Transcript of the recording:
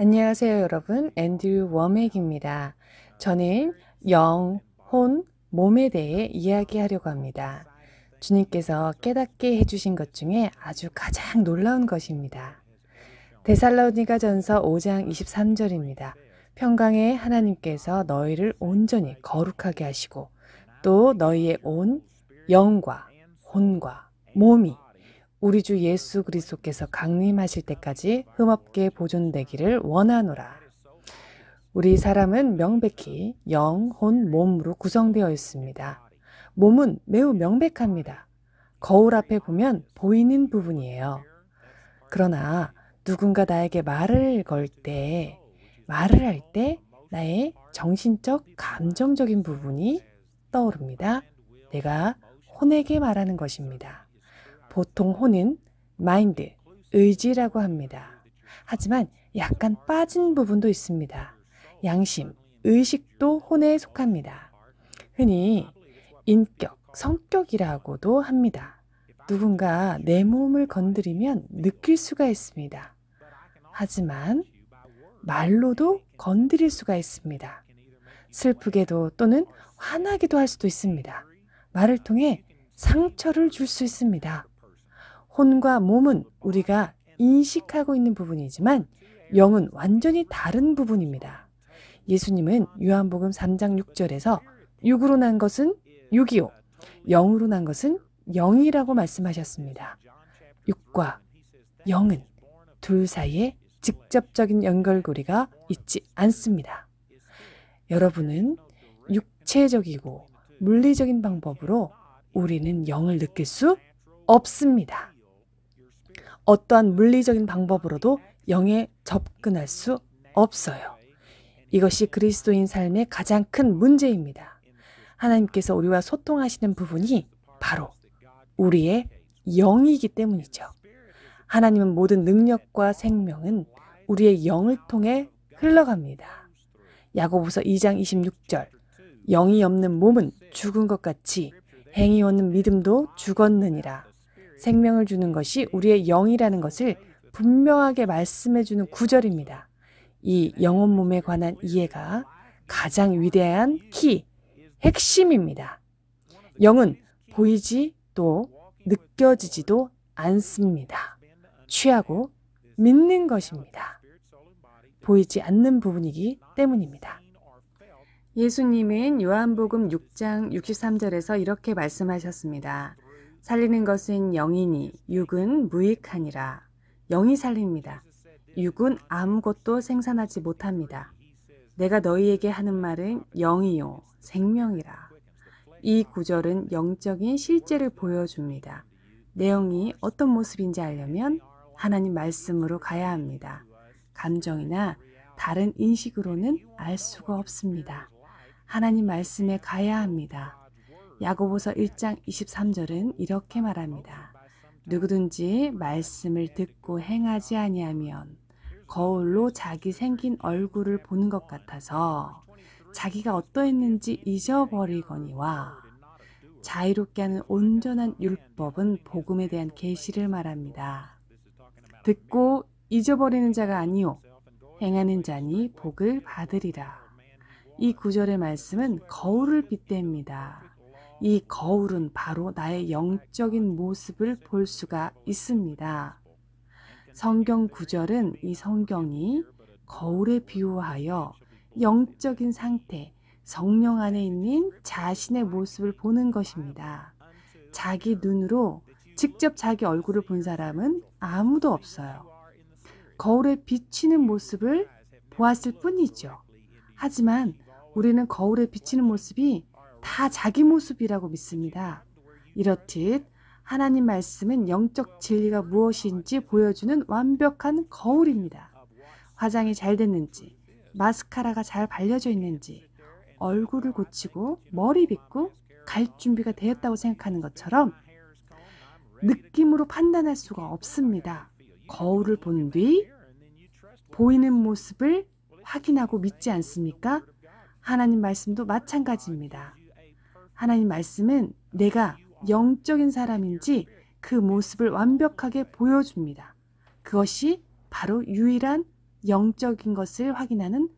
안녕하세요 여러분 앤드류 워맥입니다. 저는 영, 혼, 몸에 대해 이야기하려고 합니다. 주님께서 깨닫게 해주신 것 중에 아주 가장 놀라운 것입니다. 데살로니가 전서 5장 23절입니다. 평강에 하나님께서 너희를 온전히 거룩하게 하시고 또 너희의 온 영과 혼과 몸이 우리 주 예수 그리스도께서 강림하실 때까지 흠없게 보존되기를 원하노라. 우리 사람은 명백히 영, 혼, 몸으로 구성되어 있습니다. 몸은 매우 명백합니다. 거울 앞에 보면 보이는 부분이에요. 그러나 누군가 나에게 말을 걸 때, 말을 할 때 나의 정신적, 감정적인 부분이 떠오릅니다. 내가 혼에게 말하는 것입니다. 보통 혼은 마인드, 의지라고 합니다. 하지만 약간 빠진 부분도 있습니다. 양심, 의식도 혼에 속합니다. 흔히 인격, 성격이라고도 합니다. 누군가 내 몸을 건드리면 느낄 수가 있습니다. 하지만 말로도 건드릴 수가 있습니다. 슬프게도 또는 화나기도 할 수도 있습니다. 말을 통해 상처를 줄 수 있습니다. 혼과 몸은 우리가 인식하고 있는 부분이지만 영은 완전히 다른 부분입니다. 예수님은 요한복음 3장 6절에서 육으로 난 것은 육이요, 영으로 난 것은 영이라고 말씀하셨습니다. 육과 영은 둘 사이에 직접적인 연결고리가 있지 않습니다. 여러분은 육체적이고 물리적인 방법으로 우리는 영을 느낄 수 없습니다. 어떠한 물리적인 방법으로도 영에 접근할 수 없어요. 이것이 그리스도인 삶의 가장 큰 문제입니다. 하나님께서 우리와 소통하시는 부분이 바로 우리의 영이기 때문이죠. 하나님은 모든 능력과 생명은 우리의 영을 통해 흘러갑니다. 야고보서 2장 26절 영이 없는 몸은 죽은 것 같이 행위 없는 믿음도 죽었느니라. 생명을 주는 것이 우리의 영이라는 것을 분명하게 말씀해 주는 구절입니다. 이 영혼 몸에 관한 이해가 가장 위대한 키, 핵심입니다. 영은 보이지 또 느껴지지도 않습니다. 취하고 믿는 것입니다. 보이지 않는 부분이기 때문입니다. 예수님은 요한복음 6장 63절에서 이렇게 말씀하셨습니다. 살리는 것은 영이니 육은 무익하니라. 영이 살립니다. 육은 아무것도 생산하지 못합니다. 내가 너희에게 하는 말은 영이요 생명이라. 이 구절은 영적인 실제를 보여줍니다. 내용이 어떤 모습인지 알려면 하나님 말씀으로 가야 합니다. 감정이나 다른 인식으로는 알 수가 없습니다. 하나님 말씀에 가야 합니다. 야고보서 1장 23절은 이렇게 말합니다. 누구든지 말씀을 듣고 행하지 아니하면 거울로 자기 생긴 얼굴을 보는 것 같아서 자기가 어떠했는지 잊어버리거니와 자유롭게 하는 온전한 율법은 복음에 대한 계시를 말합니다. 듣고 잊어버리는 자가 아니요 행하는 자니 복을 받으리라. 이 구절의 말씀은 거울을 빗댑니다. 이 거울은 바로 나의 영적인 모습을 볼 수가 있습니다. 성경 구절은 이 성경이 거울에 비유하여 영적인 상태, 성령 안에 있는 자신의 모습을 보는 것입니다. 자기 눈으로 직접 자기 얼굴을 본 사람은 아무도 없어요. 거울에 비치는 모습을 보았을 뿐이죠. 하지만 우리는 거울에 비치는 모습이 다 자기 모습이라고 믿습니다. 이렇듯 하나님 말씀은 영적 진리가 무엇인지 보여주는 완벽한 거울입니다. 화장이 잘 됐는지, 마스카라가 잘 발려져 있는지, 얼굴을 고치고 머리 빗고 갈 준비가 되었다고 생각하는 것처럼 느낌으로 판단할 수가 없습니다. 거울을 본 뒤 보이는 모습을 확인하고 믿지 않습니까? 하나님 말씀도 마찬가지입니다. 하나님 말씀은 내가 영적인 사람인지 그 모습을 완벽하게 보여줍니다. 그것이 바로 유일한 영적인 것을 확인하는